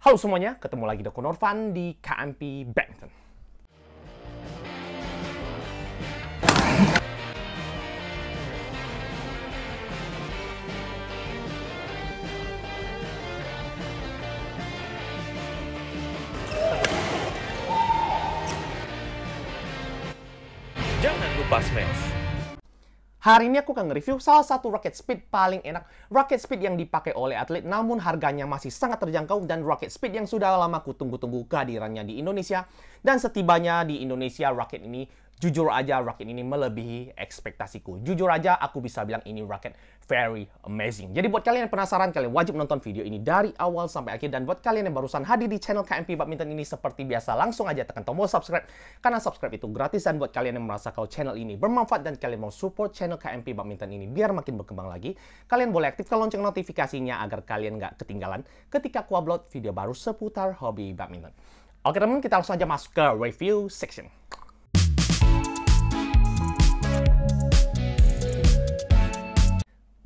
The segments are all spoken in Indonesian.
Halo semuanya, ketemu lagi Doko Norvan di KMP Badminton. Jangan lupa smash Hari ini aku akan nge-review salah satu rocket speed paling enak, rocket speed yang dipakai oleh atlet namun harganya masih sangat terjangkau dan rocket speed yang sudah lama kutunggu tunggu-tunggu kehadirannya di Indonesia. Dan setibanya di Indonesia rocket ini jujur aja raket ini melebihi ekspektasiku. Jujur aja aku bisa bilang ini raket very amazing. Jadi buat kalian yang penasaran, kalian wajib nonton video ini dari awal sampai akhir. Dan buat kalian yang barusan hadir di channel KMP Badminton ini seperti biasa, langsung aja tekan tombol subscribe. Karena subscribe itu gratis dan buat kalian yang merasa kalau channel ini bermanfaat dan kalian mau support channel KMP Badminton ini biar makin berkembang lagi, kalian boleh aktifkan lonceng notifikasinya agar kalian nggak ketinggalan ketika aku upload video baru seputar hobi badminton. Oke teman teman, kita langsung aja masuk ke review section.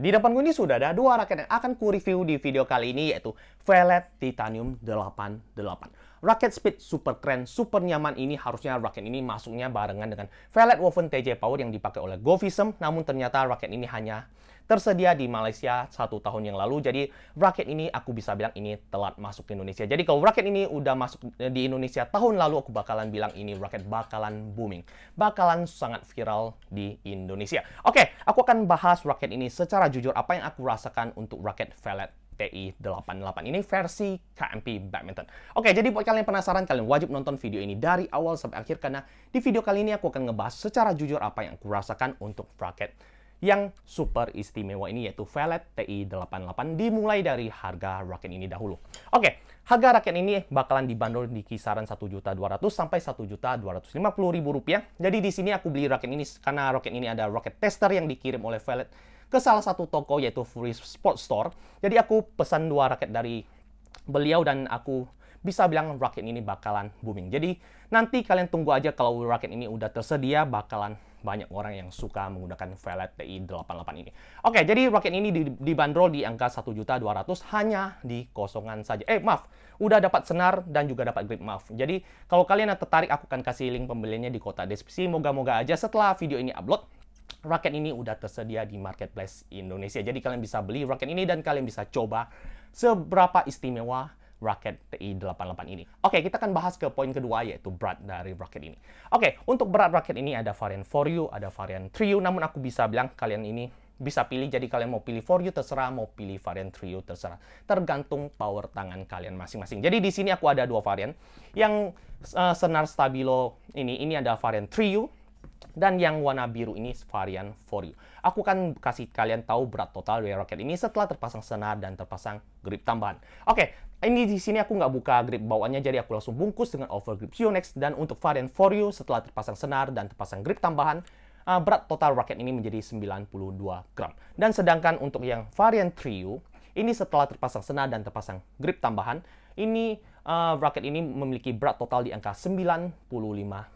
Di depan gue ini sudah ada dua raket yang akan ku review di video kali ini yaitu Velet Titanium 88. Raket speed super keren, super nyaman ini harusnya raket ini masuknya barengan dengan Velet Woven TJ Power yang dipakai oleh Govism namun ternyata raket ini hanya tersedia di Malaysia satu tahun yang lalu. Jadi raket ini aku bisa bilang ini telat masuk ke Indonesia. Jadi kalau raket ini udah masuk di Indonesia tahun lalu aku bakalan bilang ini raket bakalan booming. Bakalan sangat viral di Indonesia. Oke, aku akan bahas raket ini secara jujur apa yang aku rasakan untuk raket Velvet TI88. Ini versi KMP Badminton. Oke, jadi buat kalian yang penasaran, kalian wajib nonton video ini dari awal sampai akhir karena di video kali ini aku akan ngebahas secara jujur apa yang aku rasakan untuk raket yang super istimewa ini yaitu Valet TI88 dimulai dari harga raket ini dahulu. Oke, harga raket ini bakalan dibanderol di kisaran 1.200 sampai 1.250.000 rupiah. Jadi di sini aku beli raket ini karena raket ini ada raket tester yang dikirim oleh Valet ke salah satu toko yaitu Free Sports Store. Jadi aku pesan dua raket dari beliau dan aku bisa bilang raket ini bakalan booming. Jadi nanti kalian tunggu aja kalau raket ini udah tersedia bakalan banyak orang yang suka menggunakan Valet TI88 ini. Oke, jadi roket ini dibanderol di angka 1.200 hanya di kosongan saja. Eh, maaf, udah dapat senar dan juga dapat grip maaf. Jadi, kalau kalian yang tertarik, aku akan kasih link pembeliannya di kota deskripsi. Moga-moga aja setelah video ini upload, raket ini udah tersedia di marketplace Indonesia. Jadi, kalian bisa beli raket ini dan kalian bisa coba seberapa istimewa Raket TI-88 ini. Oke, okay, kita akan bahas ke poin kedua yaitu berat dari rocket ini. Oke, okay, untuk berat rocket ini ada varian 4U, ada varian 3U, namun aku bisa bilang kalian ini bisa pilih jadi kalian mau pilih 4U terserah mau pilih varian 3U terserah tergantung power tangan kalian masing-masing jadi di sini aku ada dua varian yang uh, senar stabilo ini ini ada varian 3U, dan yang warna biru ini varian 4U. aku akan kasih kalian tahu berat total dari roket ini setelah terpasang senar dan terpasang grip tambahan oke ini di sini aku nggak buka grip bawaannya, jadi aku langsung bungkus dengan over grip Sionex. Dan untuk varian for you, setelah terpasang senar dan terpasang grip tambahan, uh, berat total raket ini menjadi 92 gram. Dan sedangkan untuk yang varian trio, ini setelah terpasang senar dan terpasang grip tambahan, ini uh, raket ini memiliki berat total di angka 95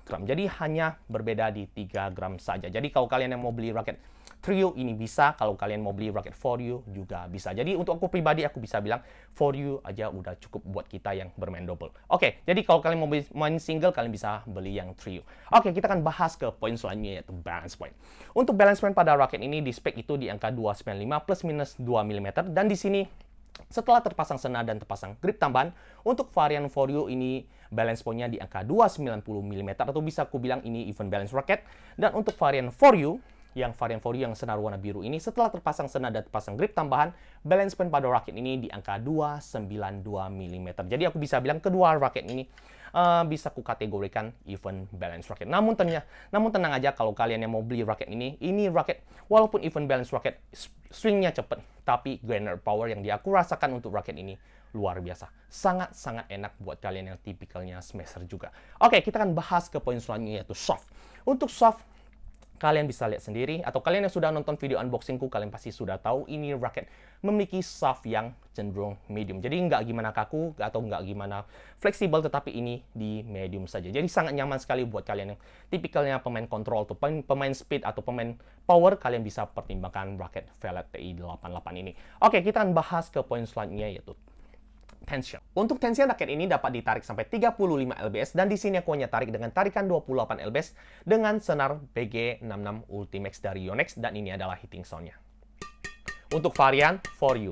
gram. Jadi hanya berbeda di 3 gram saja. Jadi kalau kalian yang mau beli raket Trio ini bisa kalau kalian mau beli Rocket For You juga bisa. Jadi untuk aku pribadi aku bisa bilang For You aja udah cukup buat kita yang bermain double. Oke, jadi kalau kalian mau main single kalian bisa beli yang Trio. Oke, kita akan bahas ke poin selanjutnya yaitu balance point. Untuk balance point pada Rocket ini di spek itu di angka 295 plus minus 2 mm dan di sini setelah terpasang senar dan terpasang grip tambahan, untuk varian for you ini balance point di angka 290 mm atau bisa aku bilang ini even balance rocket. Dan untuk varian for you yang varian 4 yang senar warna biru ini setelah terpasang senar dan terpasang grip tambahan, balance pen pada raket ini di angka 292 mm. Jadi aku bisa bilang kedua raket ini uh, bisa kategorikan even balance raket Namun ternyata, namun tenang aja kalau kalian yang mau beli raket ini, ini raket walaupun even balance rocket swingnya cepet, tapi grander power yang dia aku rasakan untuk raket ini luar biasa. Sangat-sangat enak buat kalian yang tipikalnya smasher juga. Oke, kita akan bahas ke poin selanjutnya yaitu soft. Untuk soft, Kalian bisa lihat sendiri, atau kalian yang sudah nonton video unboxingku, kalian pasti sudah tahu ini raket memiliki shaft yang cenderung medium. Jadi nggak gimana kaku atau nggak gimana fleksibel, tetapi ini di medium saja. Jadi sangat nyaman sekali buat kalian yang tipikalnya pemain kontrol atau pemain speed atau pemain power, kalian bisa pertimbangkan raket Velet TI-88 ini. Oke, kita bahas ke poin selanjutnya yaitu tension. Untuk tension raket ini dapat ditarik sampai 35 lbs dan di sini aku hanya tarik dengan tarikan 28 lbs dengan senar BG66 Ultimax dari Yonex dan ini adalah hitting soundnya. Untuk varian for you.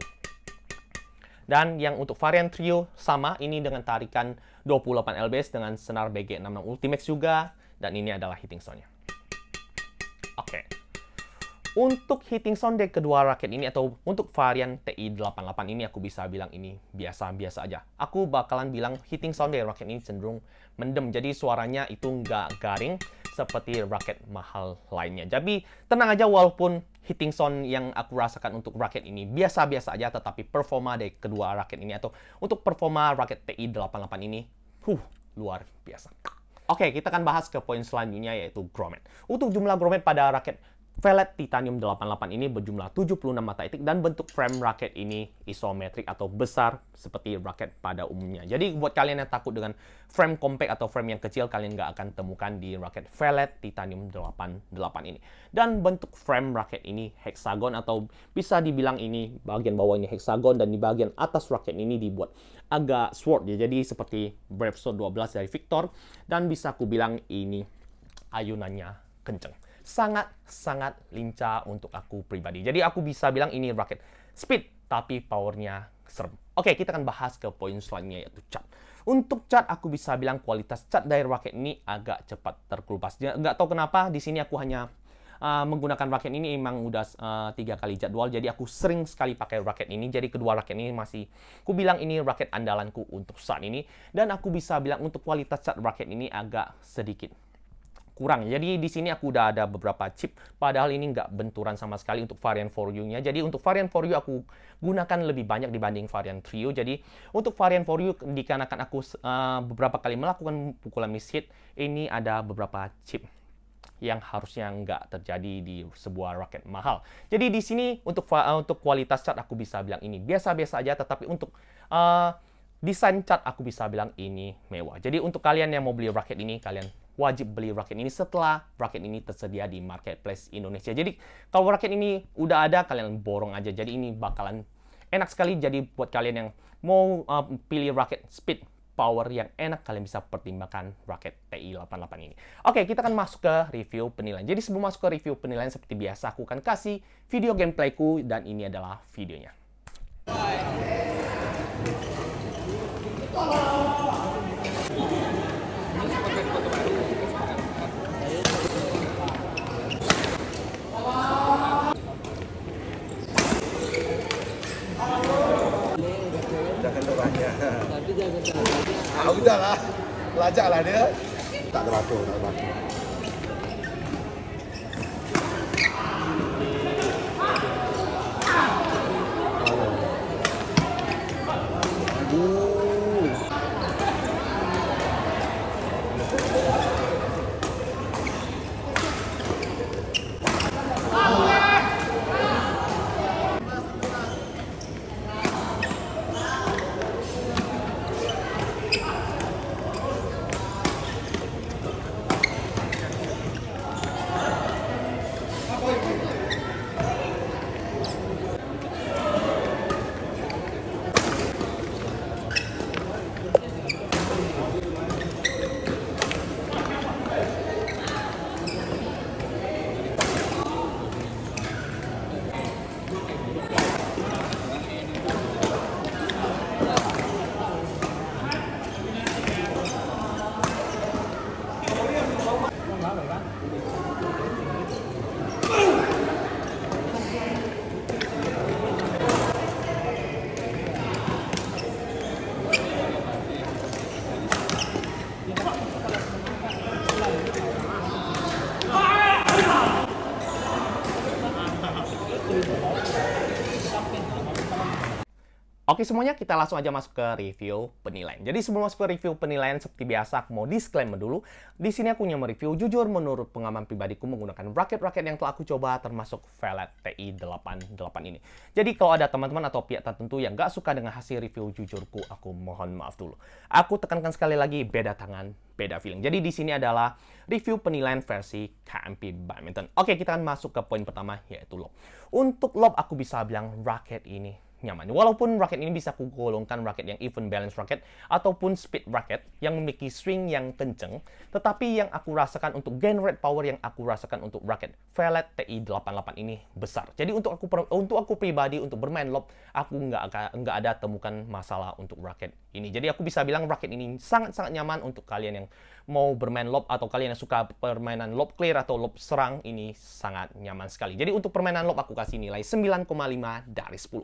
Dan yang untuk varian trio sama ini dengan tarikan 28 lbs dengan senar BG66 Ultimax juga dan ini adalah hitting soundnya. Oke. Okay. Untuk heating sonde kedua raket ini atau untuk varian TI88 ini aku bisa bilang ini biasa-biasa aja. Aku bakalan bilang heating sonde raket ini cenderung mendem. Jadi suaranya itu nggak garing seperti raket mahal lainnya. Jadi tenang aja walaupun hitting sound yang aku rasakan untuk raket ini biasa-biasa aja tetapi performa dari kedua raket ini atau untuk performa raket TI88 ini huh luar biasa. Oke, kita akan bahas ke poin selanjutnya yaitu grommet. Untuk jumlah grommet pada raket Velet titanium 88 ini berjumlah 76 mata itik dan bentuk frame raket ini isometrik atau besar seperti raket pada umumnya. Jadi buat kalian yang takut dengan frame compact atau frame yang kecil, kalian nggak akan temukan di raket Velet titanium 88 ini. Dan bentuk frame raket ini heksagon atau bisa dibilang ini bagian bawah ini heksagon dan di bagian atas raket ini dibuat agak sword ya. Jadi seperti Brave 12 dari Victor dan bisa aku bilang ini ayunannya kenceng sangat-sangat lincah untuk aku pribadi. Jadi aku bisa bilang ini raket speed, tapi powernya serem. Oke, kita akan bahas ke poin selanjutnya yaitu cat. Untuk cat, aku bisa bilang kualitas cat dari raket ini agak cepat terkelupas. Nggak tahu kenapa, di sini aku hanya uh, menggunakan raket ini emang udah uh, tiga kali jadwal jadi aku sering sekali pakai raket ini jadi kedua raket ini masih ku bilang ini raket andalanku untuk saat ini dan aku bisa bilang untuk kualitas cat raket ini agak sedikit kurang. Jadi di sini aku udah ada beberapa chip, padahal ini nggak benturan sama sekali untuk varian for you-nya. Jadi untuk varian for you aku gunakan lebih banyak dibanding varian trio. Jadi untuk varian for you dikarenakan aku uh, beberapa kali melakukan pukulan miss hit, ini ada beberapa chip yang harusnya nggak terjadi di sebuah raket mahal. Jadi di sini untuk eh, untuk kualitas cat aku bisa bilang ini biasa-biasa aja, tetapi untuk uh, desain cat aku bisa bilang ini mewah. Jadi untuk kalian yang mau beli raket ini, kalian wajib beli raket ini setelah raket ini tersedia di marketplace Indonesia. Jadi kalau raket ini udah ada, kalian borong aja. Jadi ini bakalan enak sekali. Jadi buat kalian yang mau uh, pilih raket speed power yang enak, kalian bisa pertimbangkan raket TI88 ini. Oke, kita akan masuk ke review penilaian. Jadi sebelum masuk ke review penilaian, seperti biasa, aku akan kasih video gameplayku dan ini adalah videonya. Oh. Ah udahlah. Lajak lah dia. Tak terlalu. tak ada Oke semuanya kita langsung aja masuk ke review penilaian. Jadi sebelum masuk ke review penilaian seperti biasa aku mau disclaimer dulu. Di sini aku hanya mereview jujur menurut pengalaman pribadiku menggunakan raket-raket yang telah aku coba termasuk Velet TI88 ini. Jadi kalau ada teman-teman atau pihak tertentu yang gak suka dengan hasil review jujurku aku mohon maaf dulu. Aku tekankan sekali lagi beda tangan beda feeling. Jadi di sini adalah review penilaian versi KMP Badminton. Oke, kita akan masuk ke poin pertama yaitu lob. Untuk lob aku bisa bilang raket ini nyaman. Walaupun raket ini bisa kugolongkan raket yang even balance raket ataupun speed raket yang memiliki swing yang kenceng, tetapi yang aku rasakan untuk generate power yang aku rasakan untuk raket Velet TI88 ini besar. Jadi untuk aku untuk aku pribadi untuk bermain lob aku nggak nggak ada temukan masalah untuk raket ini. Jadi aku bisa bilang raket ini sangat-sangat nyaman untuk kalian yang mau bermain lob atau kalian yang suka permainan lob clear atau lob serang ini sangat nyaman sekali. Jadi untuk permainan lob aku kasih nilai 9,5 dari 10.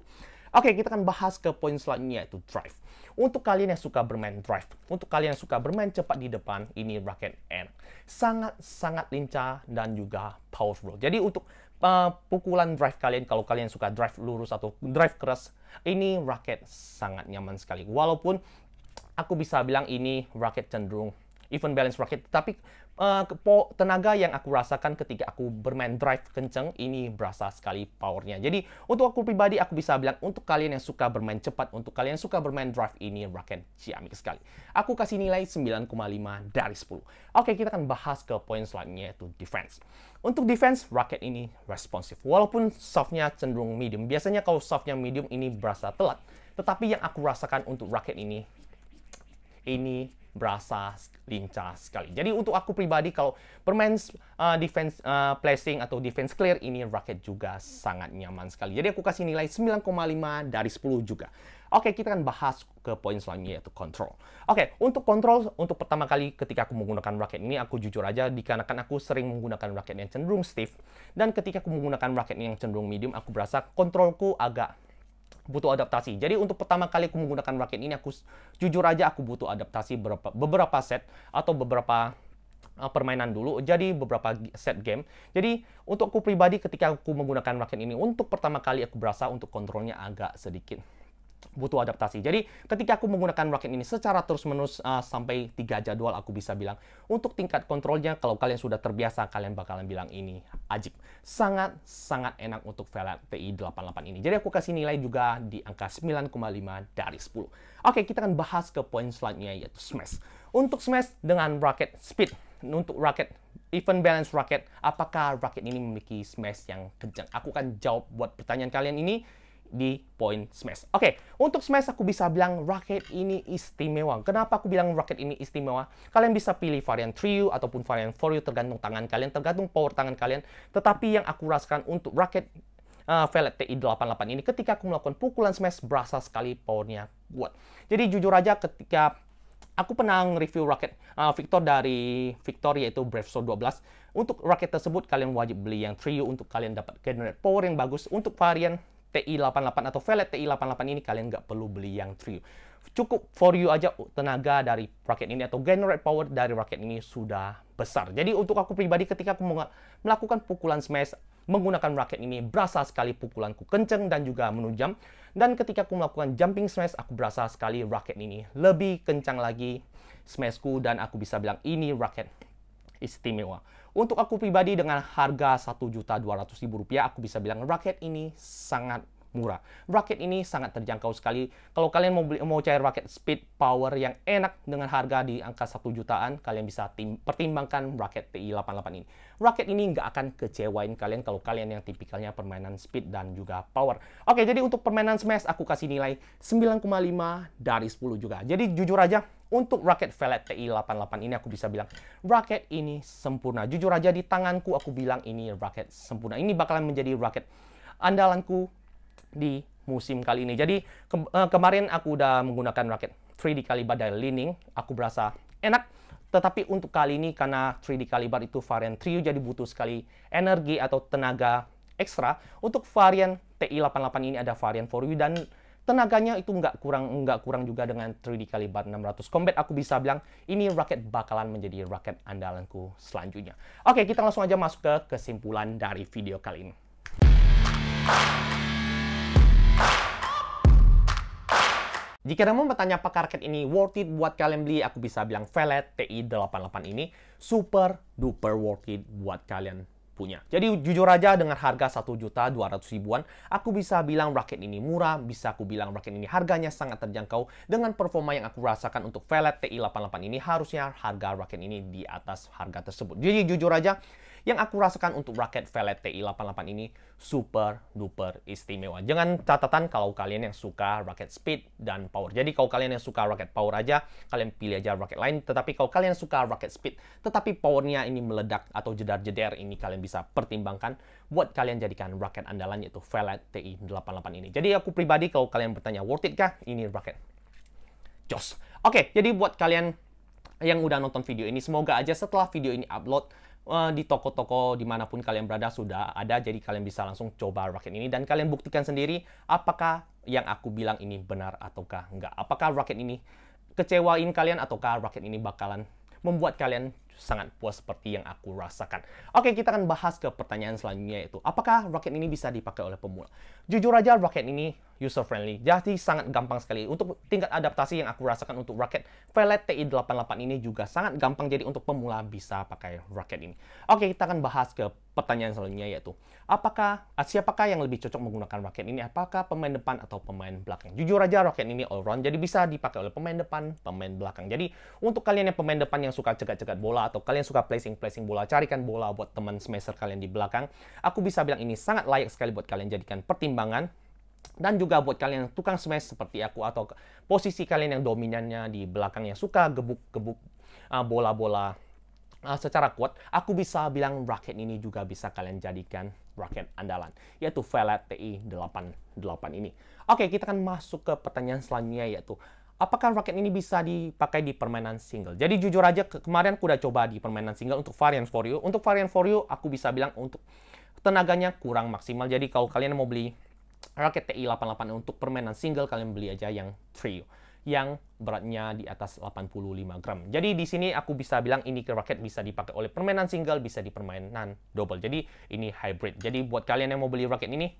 Oke, kita akan bahas ke poin selanjutnya yaitu drive. Untuk kalian yang suka bermain drive, untuk kalian yang suka bermain cepat di depan, ini racket N. Sangat-sangat lincah dan juga powerful. Jadi untuk uh, pukulan drive kalian, kalau kalian suka drive lurus atau drive keras, ini racket sangat nyaman sekali. Walaupun aku bisa bilang ini racket cenderung even balance rocket. Tapi uh, tenaga yang aku rasakan ketika aku bermain drive kenceng ini berasa sekali powernya. Jadi untuk aku pribadi aku bisa bilang untuk kalian yang suka bermain cepat, untuk kalian yang suka bermain drive ini raket ciamik sekali. Aku kasih nilai 9,5 dari 10. Oke, kita akan bahas ke poin selanjutnya yaitu defense. Untuk defense, raket ini responsif. Walaupun softnya cenderung medium. Biasanya kalau softnya medium ini berasa telat. Tetapi yang aku rasakan untuk raket ini, ini berasa lincah sekali. Jadi untuk aku pribadi kalau bermain uh, defense uh, placing atau defense clear ini raket juga sangat nyaman sekali. Jadi aku kasih nilai 9,5 dari 10 juga. Oke, kita akan bahas ke poin selanjutnya yaitu kontrol. Oke, untuk kontrol, untuk pertama kali ketika aku menggunakan raket ini, aku jujur aja dikarenakan aku sering menggunakan raket yang cenderung stiff. Dan ketika aku menggunakan raket yang cenderung medium, aku berasa kontrolku agak butuh adaptasi. Jadi untuk pertama kali aku menggunakan raket ini aku jujur aja aku butuh adaptasi beberapa beberapa set atau beberapa uh, permainan dulu. Jadi beberapa set game. Jadi untuk aku pribadi ketika aku menggunakan raket ini untuk pertama kali aku berasa untuk kontrolnya agak sedikit butuh adaptasi. Jadi ketika aku menggunakan Rocket ini secara terus-menerus uh, sampai tiga jadwal aku bisa bilang untuk tingkat kontrolnya kalau kalian sudah terbiasa kalian bakalan bilang ini ajib. Sangat sangat enak untuk velg TI88 ini. Jadi aku kasih nilai juga di angka 9,5 dari 10. Oke, kita akan bahas ke poin selanjutnya yaitu smash. Untuk smash dengan Rocket Speed untuk Rocket even balance Rocket apakah Rocket ini memiliki smash yang kencang? Aku akan jawab buat pertanyaan kalian ini di point smash. Oke, okay, untuk smash aku bisa bilang raket ini istimewa. Kenapa aku bilang raket ini istimewa? Kalian bisa pilih varian trio ataupun varian four tergantung tangan kalian, tergantung power tangan kalian. Tetapi yang aku rasakan untuk raket uh, Valet TI88 ini ketika aku melakukan pukulan smash berasa sekali powernya kuat. Jadi jujur aja ketika aku pernah review raket uh, eh, Victor dari Victor yaitu Brave 12. Untuk raket tersebut kalian wajib beli yang trio untuk kalian dapat generate power yang bagus. Untuk varian TI88 atau Velet TI88 ini kalian nggak perlu beli yang trio. Cukup for you aja oh, tenaga dari raket ini atau generate power dari raket ini sudah besar. Jadi untuk aku pribadi ketika aku melakukan pukulan smash menggunakan raket ini berasa sekali pukulanku kenceng dan juga menujam. Dan ketika aku melakukan jumping smash, aku berasa sekali raket ini lebih kencang lagi smashku dan aku bisa bilang ini raket istimewa. Untuk aku pribadi dengan harga Rp1.200.000 aku bisa bilang raket ini sangat murah. Raket ini sangat terjangkau sekali. Kalau kalian mau beli, mau cari raket speed power yang enak dengan harga di angka satu jutaan, kalian bisa tim, pertimbangkan raket TI88 ini. Raket ini nggak akan kecewain kalian kalau kalian yang tipikalnya permainan speed dan juga power. Oke, jadi untuk permainan smash aku kasih nilai 9,5 dari 10 juga. Jadi jujur aja, untuk raket Velet TI88 ini aku bisa bilang raket ini sempurna. Jujur aja di tanganku aku bilang ini raket sempurna. Ini bakalan menjadi raket andalanku di musim kali ini. Jadi ke eh, kemarin aku udah menggunakan raket 3D kalibar dari Lining, aku berasa enak. Tetapi untuk kali ini karena 3D kalibar itu varian trio jadi butuh sekali energi atau tenaga ekstra. Untuk varian TI88 ini ada varian 4 you dan Tenaganya itu nggak kurang nggak kurang juga dengan 3D kalibat 600 Combat. Aku bisa bilang ini raket bakalan menjadi raket andalanku selanjutnya. Oke, kita langsung aja masuk ke kesimpulan dari video kali ini. Jika kamu bertanya apakah raket ini worth it buat kalian beli, aku bisa bilang Velet TI-88 ini super duper worth it buat kalian punya. Jadi jujur aja dengan harga 1 juta 200 ribuan, aku bisa bilang raket ini murah, bisa aku bilang raket ini harganya sangat terjangkau dengan performa yang aku rasakan untuk Velet TI88 ini harusnya harga raket ini di atas harga tersebut. Jadi jujur aja yang aku rasakan untuk raket velet TI88 ini super duper istimewa. Jangan catatan kalau kalian yang suka raket speed dan power. Jadi kalau kalian yang suka raket power aja, kalian pilih aja raket lain. Tetapi kalau kalian suka raket speed, tetapi powernya ini meledak atau jedar-jeder ini kalian bisa pertimbangkan buat kalian jadikan raket andalan yaitu velet TI88 ini. Jadi aku pribadi kalau kalian bertanya worth it kah? Ini raket. Jos. Oke, okay, jadi buat kalian yang udah nonton video ini, semoga aja setelah video ini upload, Eh, di toko-toko dimanapun kalian berada sudah ada, jadi kalian bisa langsung coba raket ini dan kalian buktikan sendiri apakah yang aku bilang ini benar ataukah enggak. Apakah raket ini kecewain kalian ataukah raket ini bakalan membuat kalian sangat puas seperti yang aku rasakan. Oke, kita akan bahas ke pertanyaan selanjutnya yaitu apakah rocket ini bisa dipakai oleh pemula? Jujur aja rocket ini user friendly. Jadi sangat gampang sekali untuk tingkat adaptasi yang aku rasakan untuk rocket Velet TI88 ini juga sangat gampang jadi untuk pemula bisa pakai rocket ini. Oke, kita akan bahas ke pertanyaan selanjutnya yaitu apakah ah, siapakah yang lebih cocok menggunakan rocket ini? Apakah pemain depan atau pemain belakang? Jujur aja rocket ini all round jadi bisa dipakai oleh pemain depan, pemain belakang. Jadi untuk kalian yang pemain depan yang suka cegat-cegat bola atau kalian suka placing-placing bola, carikan bola buat teman semester kalian di belakang. Aku bisa bilang ini sangat layak sekali buat kalian jadikan pertimbangan dan juga buat kalian yang tukang smash seperti aku atau posisi kalian yang dominannya di belakang yang suka gebuk-gebuk ah, bola-bola uh, secara kuat, aku bisa bilang raket ini juga bisa kalian jadikan raket andalan, yaitu Velat TI 88 ini. Oke, kita akan masuk ke pertanyaan selanjutnya yaitu apakah raket ini bisa dipakai di permainan single? Jadi jujur aja ke kemarin aku udah coba di permainan single untuk varian for you. Untuk varian for you aku bisa bilang untuk tenaganya kurang maksimal. Jadi kalau kalian mau beli raket TI88 untuk permainan single kalian beli aja yang trio yang beratnya di atas 85 gram. Jadi di sini aku bisa bilang ini ke raket bisa dipakai oleh permainan single, bisa di permainan double. Jadi ini hybrid. Jadi buat kalian yang mau beli raket ini,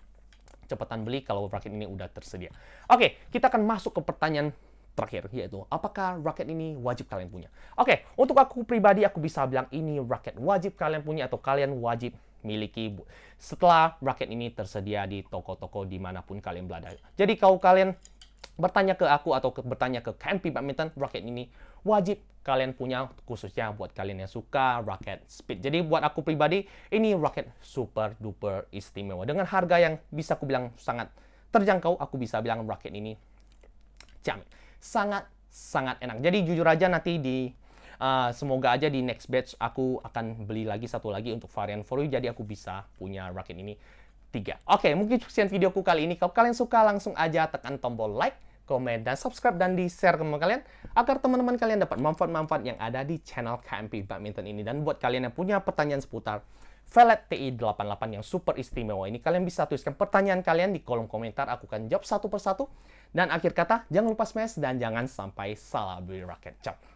cepetan beli kalau raket ini udah tersedia. Oke, kita akan masuk ke pertanyaan terakhir, yaitu apakah raket ini wajib kalian punya? Oke, untuk aku pribadi, aku bisa bilang ini raket wajib kalian punya atau kalian wajib miliki setelah raket ini tersedia di toko-toko dimanapun kalian berada. Jadi kalau kalian bertanya ke aku atau ke, bertanya ke KMP Badminton, raket ini wajib kalian punya khususnya buat kalian yang suka raket speed. Jadi buat aku pribadi, ini raket super duper istimewa. Dengan harga yang bisa aku bilang sangat terjangkau, aku bisa bilang raket ini jamin sangat sangat enak. Jadi jujur aja nanti di uh, semoga aja di next batch aku akan beli lagi satu lagi untuk varian for you jadi aku bisa punya raket ini tiga. Oke, okay, mungkin sekian videoku kali ini. Kalau kalian suka langsung aja tekan tombol like, komen dan subscribe dan di-share ke teman kalian agar teman-teman kalian dapat manfaat-manfaat yang ada di channel KMP Badminton ini dan buat kalian yang punya pertanyaan seputar Velet TI88 yang super istimewa ini kalian bisa tuliskan pertanyaan kalian di kolom komentar aku akan jawab satu persatu dan akhir kata, jangan lupa smash dan jangan sampai salah beli raket. Ciao!